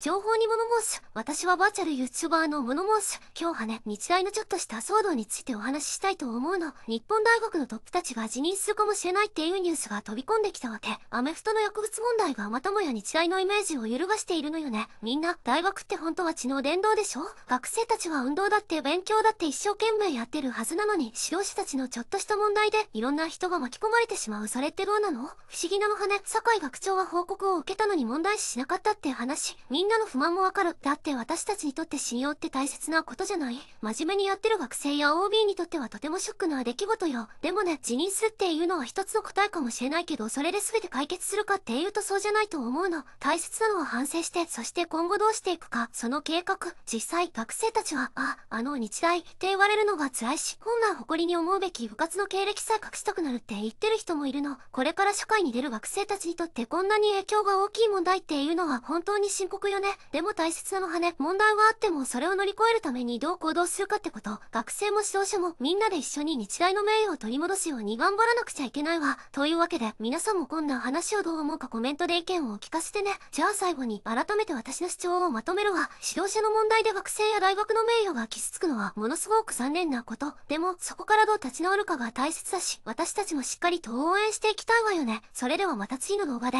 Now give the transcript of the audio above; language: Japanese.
情報に物申す。私はバーチャル YouTuber の物申す。今日はね、日大のちょっとした騒動についてお話ししたいと思うの。日本大学のトップたちが辞任するかもしれないっていうニュースが飛び込んできたわけ。アメフトの薬物問題がまたもや日大のイメージを揺るがしているのよね。みんな、大学って本当は知能伝道でしょ学生たちは運動だって勉強だって一生懸命やってるはずなのに、指導者たちのちょっとした問題で、いろんな人が巻き込まれてしまう。それってどうなの不思議なのはね、坂井学長は報告を受けたのに問題視しなかったって話。みんなんなの不満もわかる。だって私たちにとって信用って大切なことじゃない真面目にやってる学生や OB にとってはとてもショックな出来事よ。でもね、辞任するっていうのは一つの答えかもしれないけど、それで全て解決するかっていうとそうじゃないと思うの。大切なのは反省して、そして今後どうしていくか、その計画、実際、学生たちは、あ、あの日大って言われるのが辛いし、本来誇りに思うべき部活の経歴さえ隠したくなるって言ってる人もいるの。これから社会に出る学生たちにとってこんなに影響が大きい問題っていうのは本当に深刻よね。でも大切なのはね、問題はあってもそれを乗り越えるためにどう行動するかってこと。学生も指導者もみんなで一緒に日大の名誉を取り戻すように頑張らなくちゃいけないわ。というわけで、皆さんもこんな話をどう思うかコメントで意見をお聞かせてね。じゃあ最後に改めて私の主張をまとめるわ。指導者の問題で学生や大学の名誉が傷つくのはものすごく残念なこと。でも、そこからどう立ち直るかが大切だし、私たちもしっかりと応援していきたいわよね。それではまた次の動画で。